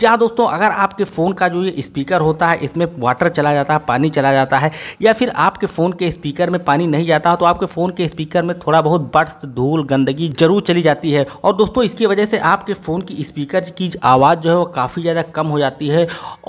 जहाँ दोस्तों अगर आपके फ़ोन का जो ये स्पीकर होता है इसमें वाटर चला जाता है पानी चला जाता है या फिर आपके फ़ोन के स्पीकर में पानी नहीं जाता तो आपके फ़ोन के स्पीकर में थोड़ा बहुत बर्फ धूल गंदगी जरूर चली जाती है और दोस्तों इसकी वजह से आपके फ़ोन की स्पीकर की आवाज़ जो है वो काफ़ी ज़्यादा कम हो जाती है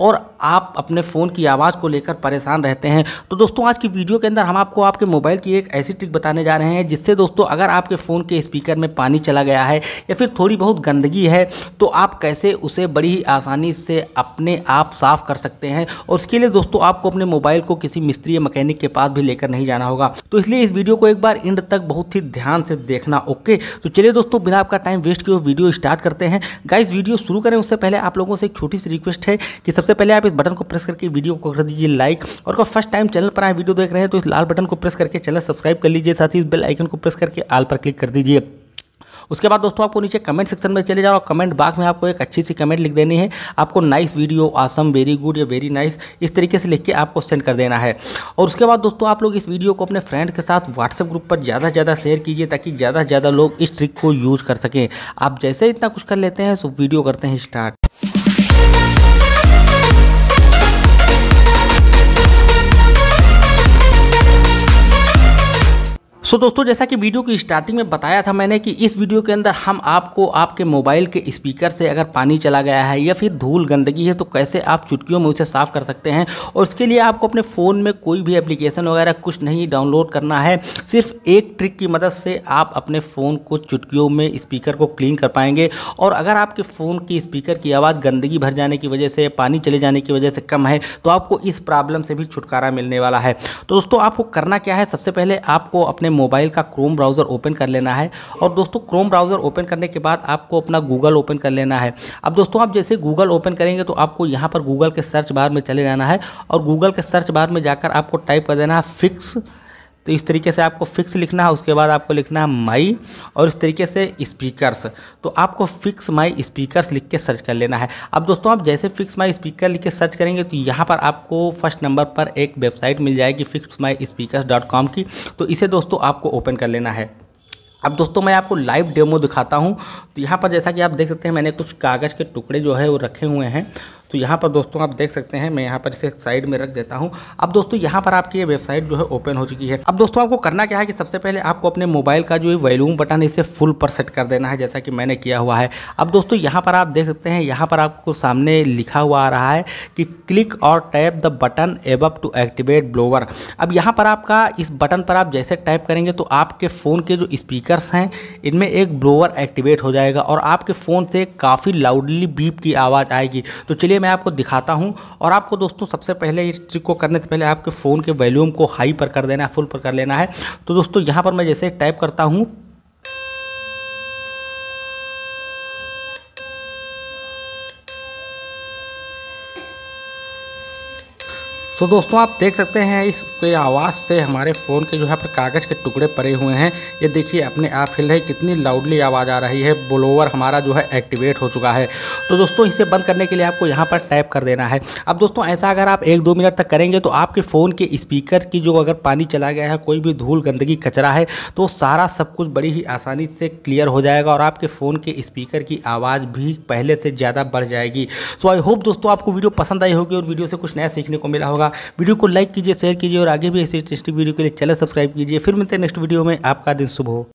और आप अपने फ़ोन की आवाज़ को लेकर परेशान रहते हैं तो दोस्तों आज की वीडियो के अंदर हम आपको आपके मोबाइल की एक ऐसी ट्रिक बताने जा रहे हैं जिससे दोस्तों अगर आपके फ़ोन के स्पीकर में पानी चला गया है या फिर थोड़ी बहुत गंदगी है तो आप कैसे उसे बड़ी आसानी से अपने आप साफ़ कर सकते हैं और उसके लिए दोस्तों आपको अपने मोबाइल को किसी मिस्त्री या मैकेनिक के पास भी लेकर नहीं जाना होगा तो इसलिए इस वीडियो को एक बार इंड तक बहुत ही ध्यान से देखना ओके तो चलिए दोस्तों बिना आपका टाइम वेस्ट किए वीडियो स्टार्ट करते हैं गाइज वीडियो शुरू करें उससे पहले आप लोगों से एक छोटी सी रिक्वेस्ट है कि सबसे पहले आप इस बटन को प्रेस करके वीडियो को कर दीजिए लाइक और अगर फर्स्ट टाइम चैनल पर आए वीडियो देख रहे हैं तो इस लाल बटन को प्रेस करके चैनल सब्सक्राइब कर लीजिए साथ ही इस बेल आइकन को प्रेस करके आल पर क्लिक कर दीजिए उसके बाद दोस्तों आपको नीचे कमेंट सेक्शन में चले जाओ और कमेंट बॉक्स में आपको एक अच्छी सी कमेंट लिख देनी है आपको nice video awesome very good या वेरी नाइस इस तरीके से लिख के आपको सेंड कर देना है और उसके बाद दोस्तों आप लोग इस वीडियो को अपने फ्रेंड के साथ व्हाट्सएप ग्रुप पर ज़्यादा से ज़्यादा शेयर कीजिए ताकि ज़्यादा से ज़्यादा लोग इस ट्रिक को यूज़ कर सकें आप जैसे इतना कुछ कर लेते हैं सो वीडियो करते हैं स्टार्ट सो so, दोस्तों जैसा कि वीडियो की स्टार्टिंग में बताया था मैंने कि इस वीडियो के अंदर हम आपको आपके मोबाइल के स्पीकर से अगर पानी चला गया है या फिर धूल गंदगी है तो कैसे आप चुटकियों में उसे साफ़ कर सकते हैं और उसके लिए आपको अपने फ़ोन में कोई भी एप्लीकेशन वगैरह कुछ नहीं डाउनलोड करना है सिर्फ एक ट्रिक की मदद से आप अपने फ़ोन को चुटकियों में स्पीकर को क्लीन कर पाएंगे और अगर आपके फ़ोन की स्पीकर की आवाज़ गंदगी भर जाने की वजह से पानी चले जाने की वजह से कम है तो आपको इस प्रॉब्लम से भी छुटकारा मिलने वाला है तो दोस्तों आपको करना क्या है सबसे पहले आपको अपने मोबाइल का क्रोम ब्राउज़र ओपन कर लेना है और दोस्तों क्रोम ब्राउज़र ओपन करने के बाद आपको अपना गूगल ओपन कर लेना है अब दोस्तों आप जैसे गूगल ओपन करेंगे तो आपको यहाँ पर गूगल के सर्च बार में चले जाना है और गूगल के सर्च बार में जाकर आपको टाइप कर देना है फिक्स तो इस तरीके से आपको फिक्स लिखना है उसके बाद आपको लिखना है माई और इस तरीके से स्पीकर्स तो आपको फिक्स माई स्पीकर्स लिख के सर्च कर लेना है अब दोस्तों आप जैसे फिक्स माई स्पीकर लिख के सर्च करेंगे तो यहाँ पर आपको फर्स्ट नंबर पर एक वेबसाइट मिल जाएगी fix my speaker dot com की तो इसे दोस्तों आपको ओपन कर लेना है अब दोस्तों मैं आपको लाइव डेमो दिखाता हूँ तो यहाँ पर जैसा कि आप देख सकते हैं मैंने कुछ कागज़ के टुकड़े जो है वो रखे हुए हैं तो यहाँ पर दोस्तों आप देख सकते हैं मैं यहाँ पर इसे साइड में रख देता हूँ अब दोस्तों यहाँ पर आपकी ये वेबसाइट जो है ओपन हो चुकी है अब दोस्तों आपको करना क्या है कि सबसे पहले आपको अपने मोबाइल का जो वॉल्यूम बटन इसे फुल पर सेट कर देना है जैसा कि मैंने किया हुआ है अब दोस्तों यहाँ पर आप देख सकते हैं यहाँ पर आपको सामने लिखा हुआ आ रहा है कि क्लिक और tap the button above to activate blower अब यहाँ पर आपका इस बटन पर आप जैसे टाइप करेंगे तो आपके फ़ोन के जो स्पीकर्स हैं इनमें एक ब्लोवर एक्टिवेट हो जाएगा और आपके फ़ोन से काफ़ी लाउडली बीप की आवाज़ आएगी तो चलिए चलिए मैं आपको दिखाता हूँ और आपको दोस्तों सबसे पहले इस ट्रिक को करने से पहले आपके फ़ोन के वॉल्यूम को हाई पर कर देना है फुल पर कर लेना है तो दोस्तों यहाँ पर मैं जैसे टाइप करता हूँ सो so, दोस्तों आप देख सकते हैं इसके आवाज़ से हमारे फ़ोन के जो है पर कागज़ के टुकड़े पड़े हुए हैं ये देखिए अपने आप हिल रही कितनी लाउडली आवाज़ आ रही है ब्लोवर हमारा जो है एक्टिवेट हो चुका है तो दोस्तों इसे बंद करने के लिए आपको यहाँ पर टैप कर देना है अब दोस्तों ऐसा अगर आप एक दो मिनट तक करेंगे तो आपके फ़ोन के स्पीकर की जो अगर पानी चला गया है कोई भी धूल गंदगी कचरा है तो सारा सब कुछ बड़ी ही आसानी से क्लियर हो जाएगा और आपके फ़ोन के स्पीकर की आवाज़ भी पहले से ज़्यादा बढ़ जाएगी सो आई होप दोस्तों आपको वीडियो पसंद आई होगी और वीडियो से कुछ नया सीखने को मिला होगा होगा वीडियो को लाइक कीजिए शेयर कीजिए और आगे भी ऐसी इंटरेस्टिंग वीडियो के लिए चैनल सब्सक्राइब कीजिए फिर मिलते हैं नेक्स्ट वीडियो में आपका दिन शुभ हो